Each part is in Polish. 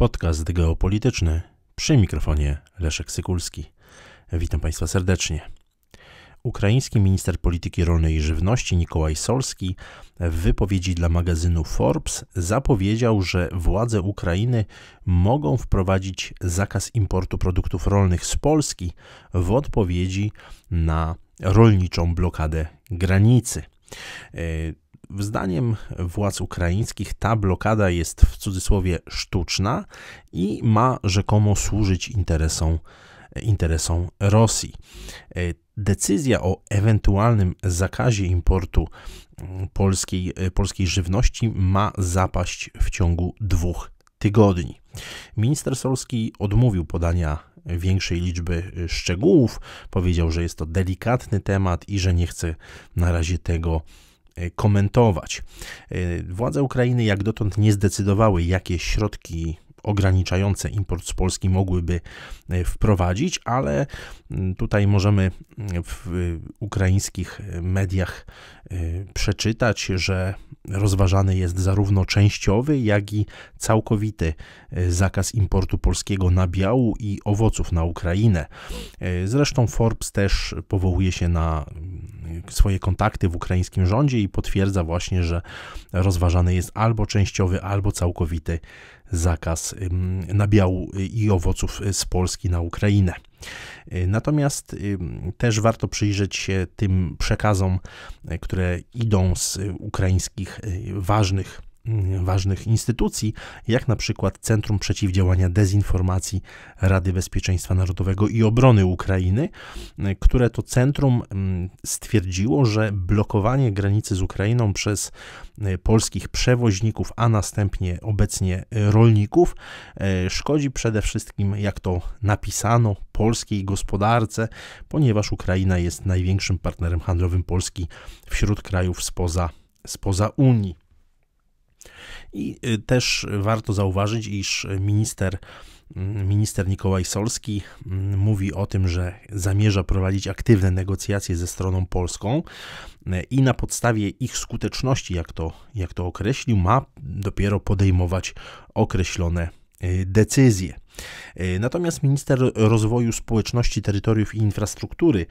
Podcast geopolityczny przy mikrofonie Leszek Sykulski. Witam Państwa serdecznie. Ukraiński minister polityki rolnej i żywności Nikołaj Solski w wypowiedzi dla magazynu Forbes zapowiedział, że władze Ukrainy mogą wprowadzić zakaz importu produktów rolnych z Polski w odpowiedzi na rolniczą blokadę granicy. E, Zdaniem władz ukraińskich ta blokada jest w cudzysłowie sztuczna i ma rzekomo służyć interesom, interesom Rosji. Decyzja o ewentualnym zakazie importu mm, polskiej, e, polskiej żywności ma zapaść w ciągu dwóch tygodni. Minister Solski odmówił podania większej liczby e, szczegółów, powiedział, że jest to delikatny temat i że nie chce na razie tego E, komentować. E, władze Ukrainy jak dotąd nie zdecydowały, jakie środki ograniczające import z Polski mogłyby e, wprowadzić, ale mm, tutaj możemy w ukraińskich mediach e, przeczytać, że rozważany jest zarówno częściowy, jak i całkowity e, zakaz importu polskiego nabiału i owoców na Ukrainę. Zresztą Forbes też powołuje się na mm, swoje kontakty w ukraińskim rządzie i potwierdza właśnie, że rozważany jest albo częściowy, albo całkowity zakaz nabiału y, i owoców y, z Polski na Ukrainę. Y, natomiast też warto przyjrzeć się tym przekazom, które idą z ukraińskich ważnych Mm, ważnych instytucji, jak na przykład Centrum Przeciwdziałania Dezinformacji Rady Bezpieczeństwa Narodowego i Obrony Ukrainy, mm, które to centrum mm, stwierdziło, że blokowanie granicy z Ukrainą przez polskich przewoźników, a następnie obecnie rolników, e, szkodzi przede wszystkim, jak to napisano, polskiej gospodarce, ponieważ Ukraina jest największym partnerem handlowym Polski wśród krajów spoza, spoza Unii. I y, też warto zauważyć, iż minister mm, minister Nikołaj Solski mm, mówi o tym, że zamierza prowadzić aktywne negocjacje ze stroną polską y, i na podstawie ich skuteczności, jak to, jak to określił, ma dopiero podejmować określone y, decyzje. E, natomiast minister rozwoju społeczności, terytoriów i infrastruktury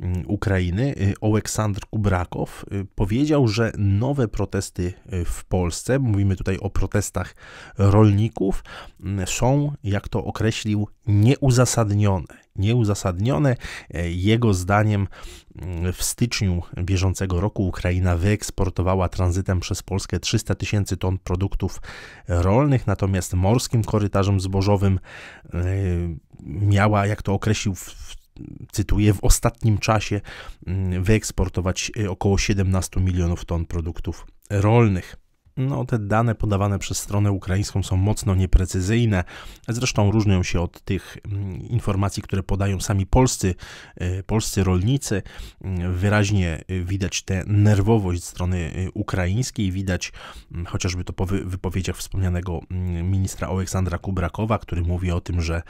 mm, Ukrainy e, Oleksandr Kubrakow e, powiedział, że nowe protesty w Polsce, mówimy tutaj o protestach rolników, mm, są, jak to określił, nieuzasadnione nieuzasadnione. E, jego zdaniem mm, w styczniu bieżącego roku Ukraina wyeksportowała tranzytem przez Polskę 300 tysięcy ton produktów rolnych, natomiast morskim korytarzem zbożowym e, miała, jak to określił w cytuję, w ostatnim czasie mm, wyeksportować e, około 17 milionów ton produktów rolnych no, te dane podawane przez stronę ukraińską są mocno nieprecyzyjne. Zresztą różnią się od tych mm, informacji, które podają sami polscy, e, polscy rolnicy. Mm, wyraźnie e, widać tę nerwowość strony e, ukraińskiej, widać mm, chociażby to po wypowiedziach wspomnianego ministra Aleksandra Kubrakowa, który mówi o tym, że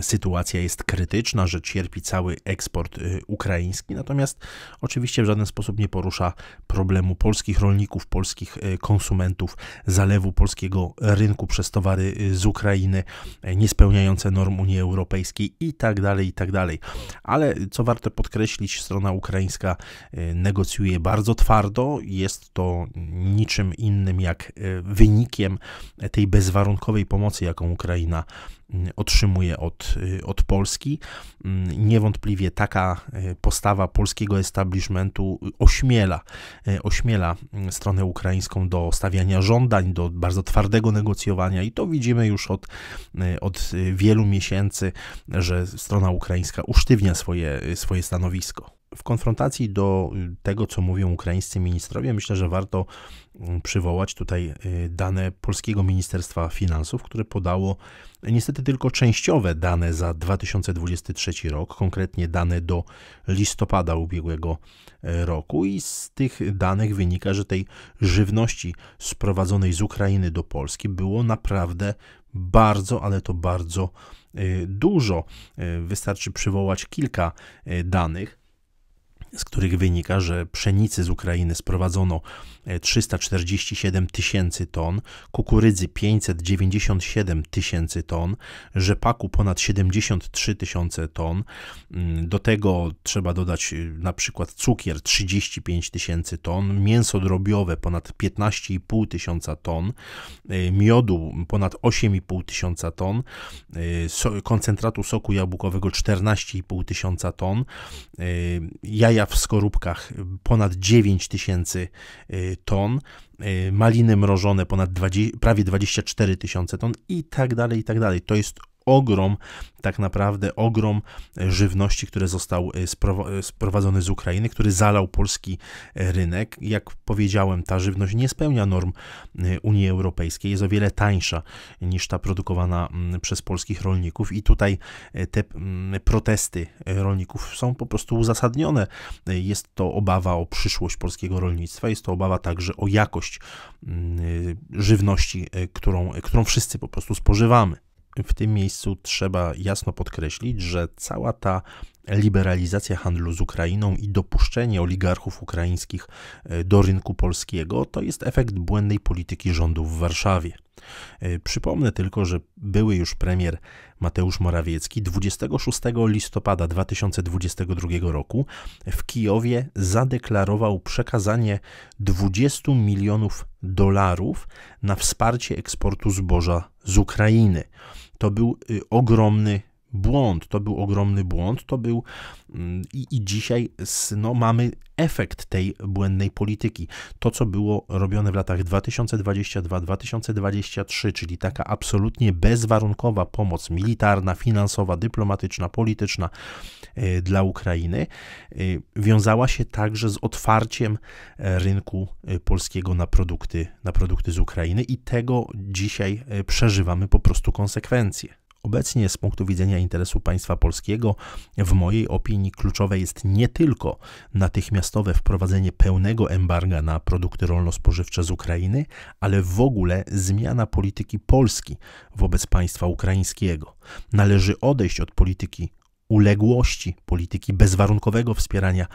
sytuacja jest krytyczna, że cierpi cały eksport ukraiński. Natomiast oczywiście w żaden sposób nie porusza problemu polskich rolników, polskich konsumentów konsumentów, zalewu polskiego rynku przez towary y, z Ukrainy e, niespełniające norm Unii Europejskiej i tak dalej, i tak dalej. Ale co warto podkreślić, strona ukraińska e, negocjuje bardzo twardo. Jest to niczym innym jak e, wynikiem tej bezwarunkowej pomocy, jaką Ukraina Mm, otrzymuje od, y, od Polski. Mm, niewątpliwie taka y, postawa polskiego establishmentu y, ośmiela, ośmiela mm, stronę ukraińską do stawiania żądań, do bardzo twardego negocjowania i to widzimy już od, od wielu miesięcy, że strona ukraińska usztywnia swoje, swoje stanowisko w konfrontacji do y, tego, co mówią ukraińscy ministrowie, myślę, że warto mm, przywołać tutaj y, dane Polskiego Ministerstwa Finansów, które podało y, niestety tylko częściowe dane za 2023 rok, konkretnie dane do listopada ubiegłego roku i z tych danych wynika, że tej żywności sprowadzonej z Ukrainy do Polski było naprawdę bardzo, ale to bardzo dużo. Wystarczy przywołać kilka danych z których wynika, że pszenicy z Ukrainy sprowadzono 347 e, tysięcy ton, kukurydzy 597 tysięcy ton, rzepaku ponad 73 tysiące ton. Mm, do tego trzeba dodać e, na przykład cukier 35 tysięcy ton, mięso drobiowe ponad 15,5 tysiąca ton, e, miodu ponad 8,5 tysiąca ton, koncentratu soku jabłkowego 14,5 tysiąca ton, jaja w skorupkach ponad 9 tysięcy y, ton, y, maliny mrożone ponad 20, prawie 24 tysiące ton i tak dalej, i tak dalej. To jest ogrom, tak naprawdę ogrom e, żywności, który został e, e, sprowadzony z Ukrainy, który zalał polski rynek. Jak powiedziałem, ta żywność nie spełnia norm Unii Europejskiej, jest o wiele tańsza niż ta produkowana przez polskich rolników i tutaj te protesty rolników są po prostu uzasadnione. Jest to obawa o przyszłość polskiego rolnictwa, jest to obawa także o jakość żywności, którą, którą wszyscy po prostu spożywamy w tym miejscu trzeba jasno podkreślić, że cała ta liberalizacja handlu z Ukrainą i dopuszczenie oligarchów ukraińskich e, do rynku polskiego to jest efekt błędnej polityki rządu w Warszawie. Y, przypomnę tylko, że były już premier Mateusz Morawiecki 26 listopada 2022 roku w Kijowie zadeklarował przekazanie 20 milionów dolarów na wsparcie eksportu zboża z Ukrainy. To był y, ogromny błąd, to był ogromny błąd, to był mm, i, i dzisiaj no, mamy efekt tej błędnej polityki. To, co było robione w latach 2022-2023, czyli taka absolutnie bezwarunkowa pomoc militarna, finansowa, dyplomatyczna, polityczna e, dla Ukrainy, e, wiązała się także z otwarciem e, rynku polskiego na produkty, na produkty z Ukrainy i tego dzisiaj przeżywamy po prostu konsekwencje. Obecnie z punktu widzenia interesu państwa polskiego, w mojej opinii kluczowe jest nie tylko natychmiastowe wprowadzenie pełnego embarga na produkty rolno-spożywcze z Ukrainy, ale w ogóle zmiana polityki Polski wobec państwa ukraińskiego. Należy odejść od polityki uległości, polityki bezwarunkowego wspierania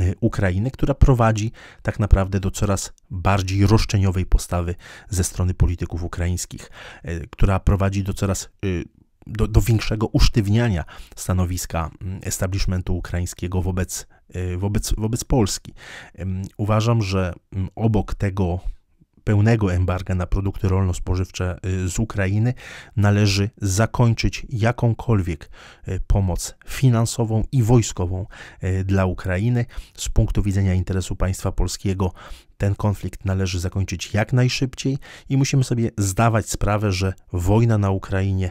y, Ukrainy, która prowadzi tak naprawdę do coraz bardziej roszczeniowej postawy ze strony polityków ukraińskich, y, która prowadzi do coraz y, do, do większego usztywniania stanowiska mm, establishmentu ukraińskiego wobec, y, wobec, wobec Polski. Uważam, że mm, obok tego pełnego embarga na produkty rolno-spożywcze y, z Ukrainy, należy zakończyć jakąkolwiek y, pomoc finansową i wojskową dla Ukrainy. Z punktu widzenia interesu państwa polskiego, ten konflikt należy zakończyć jak najszybciej i musimy sobie zdawać sprawę, że wojna na Ukrainie